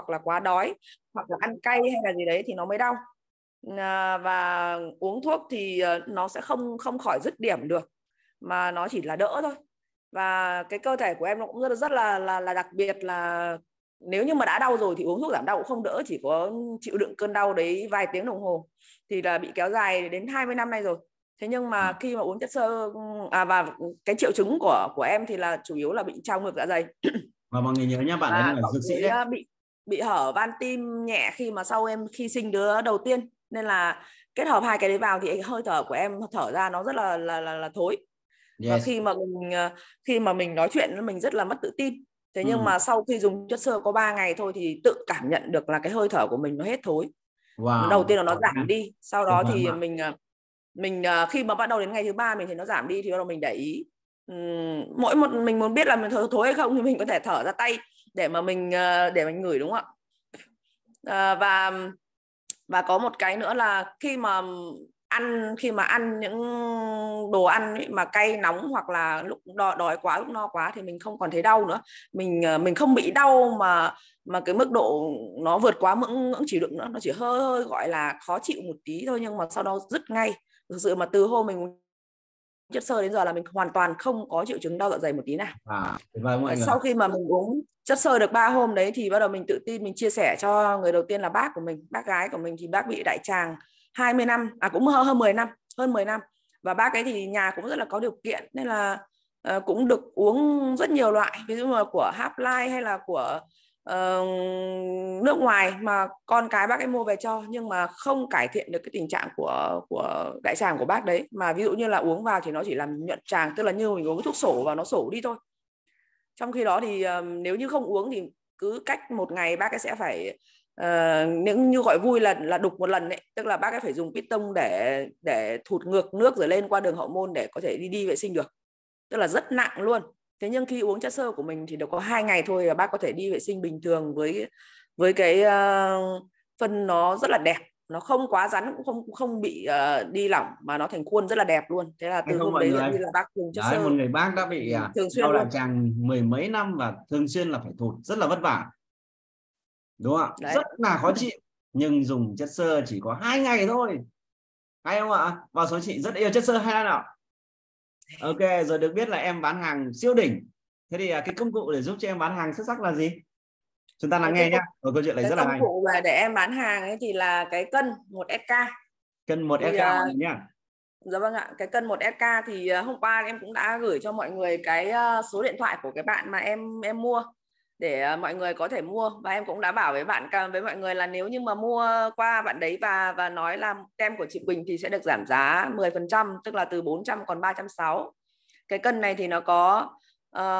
hoặc là quá đói hoặc là ăn cay hay là gì đấy thì nó mới đau ờ, và uống thuốc thì ờ, nó sẽ không không khỏi dứt điểm được mà nó chỉ là đỡ thôi và cái cơ thể của em nó cũng rất rất là là là đặc biệt là nếu như mà đã đau rồi thì uống thuốc giảm đau cũng không đỡ chỉ có chịu đựng cơn đau đấy vài tiếng đồng hồ thì là bị kéo dài đến 20 năm nay rồi thế nhưng mà ừ. khi mà uống chất xơ à và cái triệu chứng của của em thì là chủ yếu là bị trào ngược dạ dày và mọi người nhớ nhá bạn ấy là dược sĩ đấy ờ, bị bị hở van tim nhẹ khi mà sau em khi sinh đứa đầu tiên nên là kết hợp hai cái đấy vào thì hơi thở của em thở ra nó rất là là là, là thối yes. và khi mà mình ờ, khi mà mình nói chuyện mình rất là mất tự tin thế nhưng ừ. mà sau khi dùng chất sơ có 3 ngày thôi thì tự cảm nhận được là cái hơi thở của mình nó hết thối wow. đầu tiên là nó giảm đi sau đó thì mình ờ, mình ờ, khi mà bắt đầu đến ngày thứ ba mình thấy nó giảm đi thì bắt đầu mình để ý mỗi một mình muốn biết là mình thở thối hay không thì mình có thể thở ra tay để mà mình ờ, để mình gửi đúng không ạ ờ, và và có một cái nữa là khi mà ăn khi mà ăn những đồ ăn ấy, mà cay nóng hoặc là lúc đói, đói quá lúc no quá thì mình không còn thấy đau nữa mình ờ, mình không bị đau mà mà cái mức độ nó vượt quá ngưỡng ngưỡng chịu đựng nữa nó chỉ hơi hơi gọi là khó chịu một tí thôi nhưng mà sau đó dứt ngay thực sự mà từ hôm mình chất sơ đến giờ là mình hoàn toàn không có triệu chứng đau dạ dày một tí nào à, vâng mọi người. sau khi mà mình uống chất sơ được 3 hôm đấy thì bắt đầu mình tự tin mình chia sẻ cho người đầu tiên là bác của mình bác gái của mình thì bác bị đại tràng 20 năm à cũng hơn hơn 10 năm hơn 10 năm và bác ấy thì nhà cũng rất là có điều kiện nên là uh, cũng được uống rất nhiều loại ví dụ mà của Life hay là của uh, nước ngoài mà con cái bác ấy mua về cho nhưng mà không cải thiện được cái tình trạng của của đại tràng của bác đấy mà ví dụ như là uống vào thì nó chỉ làm nhuận tràng tức là như mình uống thuốc sổ vào nó sổ đi thôi trong khi đó thì um, nếu như không uống thì cứ cách một ngày bác ấy sẽ phải uh, ờ, những như gọi vui là là đục một lần ấy tức là bác ấy phải dùng piston để để thụt ngược nước rồi lên qua đường hậu môn để có thể đi đi vệ sinh được tức là rất nặng luôn thế nhưng khi uống chất xơ của mình thì được có hai ngày thôi là bác có thể đi vệ sinh bình thường với với cái uh, phân nó rất là đẹp nó không quá rắn cũng không không bị uh, đi lỏng mà nó thành khuôn rất là đẹp luôn thế là từ hôm đấy như là bác dùng chất đấy, sơ. một người bác đã bị ừ, à, thường xuyên đau đại tràng mười mấy năm và thường xuyên là phải thụt rất là vất vả đúng không ạ rất là khó chịu nhưng dùng chất sơ chỉ có hai ngày thôi hay không ạ và số chị rất yêu chất sơ hay nào ok rồi được biết là em bán hàng siêu đỉnh thế thì à, cái công cụ để giúp cho em bán hàng xuất sắc là gì chúng ta lắng ờ, nghe nhá một câu chuyện này rất là hay mà để em bán hàng ấy thì là cái cân 1 sk cân 1 sk ờ, nhá dạ vâng ạ cái cân 1 sk thì ờ, hôm qua em cũng đã gửi cho mọi người cái số điện thoại của cái bạn mà em em mua để mọi người có thể mua và em cũng đã bảo với bạn với mọi người là nếu như mà mua qua bạn đấy và và nói là tem của chị Quỳnh thì sẽ được giảm giá 10% tức là từ 400 còn 360 cái cân này thì nó có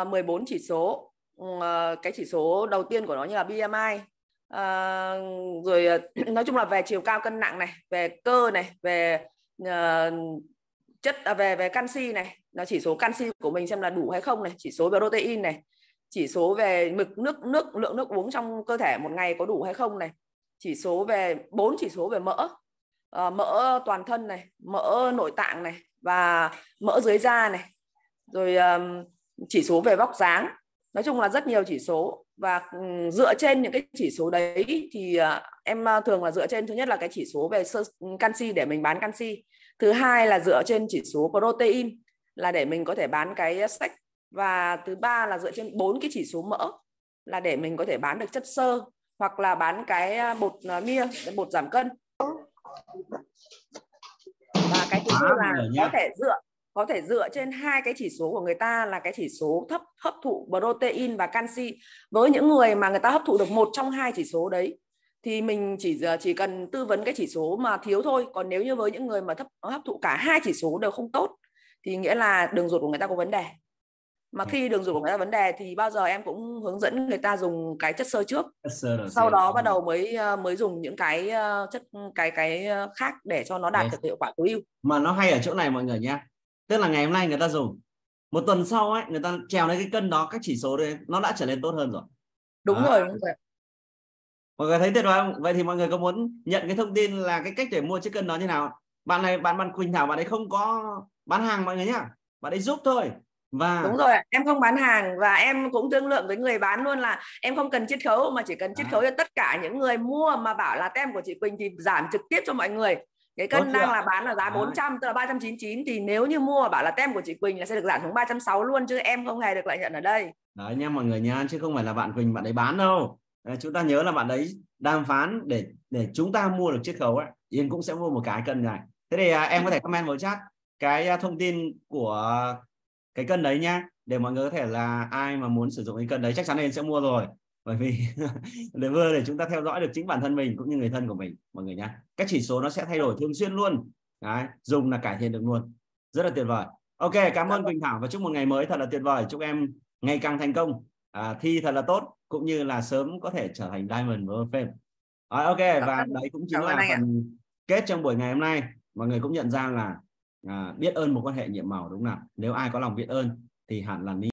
uh, 14 chỉ số Ờ, cái chỉ số đầu tiên của nó như là BMI à, ờ, rồi ờ, nói chung là về chiều cao cân nặng này về cơ này về uh, chất à, về về canxi này nó chỉ số canxi của mình xem là đủ hay không này chỉ số protein này chỉ số về mực nước nước lượng nước uống trong cơ thể một ngày có đủ hay không này chỉ số về bốn chỉ số về mỡ à, mỡ toàn thân này mỡ nội tạng này và mỡ dưới da này rồi um, chỉ số về vóc dáng nói chung là rất nhiều chỉ số và ừ, dựa trên những cái chỉ số đấy thì à, em à, thường là dựa trên thứ nhất là cái chỉ số về ừ, canxi để mình bán canxi thứ hai là dựa trên chỉ số protein là để mình có thể bán cái sách và thứ ba là dựa trên bốn cái chỉ số mỡ là để mình có thể bán được chất xơ hoặc là bán cái à, bột mia bột giảm cân và cái thứ tư là có thể dựa có thể dựa trên hai cái chỉ số của người ta là cái chỉ số thấp hấp thụ protein và canxi với những người mà người ta hấp thụ được một trong hai chỉ số đấy thì mình chỉ ờ, chỉ cần tư vấn cái chỉ số mà thiếu thôi còn nếu như với những người mà thấp hấp thụ cả hai chỉ số đều không tốt thì nghĩa là đường ruột của người ta có vấn đề mà dạ. khi đường ruột của người ta vấn đề thì bao giờ em cũng hướng dẫn người ta dùng cái chất sơ trước sau đó bắt đầu mới ờ, mới dùng những cái ờ, chất cái cái khác để cho nó đạt dạ. được hiệu quả tối ưu mà nó hay ở chỗ này mọi người nhé tức là ngày hôm nay người ta dùng một tuần sau ấy người ta trèo lên cái cân đó các chỉ số đấy nó đã trở nên tốt hơn rồi đúng à. rồi đúng rồi mọi người thấy tuyệt vời không vậy thì mọi người có muốn nhận cái thông tin là cái cách để mua chiếc cân đó như nào bạn này bạn bạn quỳnh thảo bạn ấy không có bán hàng mọi người nhá bạn ấy giúp thôi và đúng rồi em không bán hàng và em cũng thương lượng với người bán luôn là em không cần chiết khấu mà chỉ cần chiết à. khấu cho tất cả những người mua mà bảo là tem của chị Quỳnh thì giảm trực tiếp cho mọi người cái cân đang là bán ở giá 400 tức là 399 thì nếu như mua bảo là tem của chị Quỳnh là sẽ được giảm xuống 360 luôn chứ em không hề được lợi nhuận ở đây đấy nha mọi người nha chứ không phải là bạn Quỳnh bạn ấy bán đâu à, chúng ta nhớ là bạn ấy đàm phán để để chúng ta mua được chiếc khấu ấy Yên cũng sẽ mua một cái cân này thế thì à, em có thể comment vào chat cái à, thông tin của cái cân đấy nhá để mọi người có thể là ai mà muốn sử dụng cái cân đấy chắc chắn là Yên sẽ mua rồi bởi vì để vừa để chúng ta theo dõi được chính bản thân mình cũng như người thân của mình mọi người nhé các chỉ số nó sẽ thay đổi thường xuyên luôn Đấy, dùng là cải thiện được luôn rất là tuyệt vời ok cảm ơn quỳnh thảo và chúc một ngày mới thật là tuyệt vời chúc em ngày càng thành công à, thi thật là tốt cũng như là sớm có thể trở thành diamond với fame à, ok và đấy cũng chính là phần kết trong buổi ngày hôm nay mọi người cũng nhận ra là à, biết ơn một quan hệ nhiệm màu đúng không nào nếu ai có lòng biết ơn thì hẳn là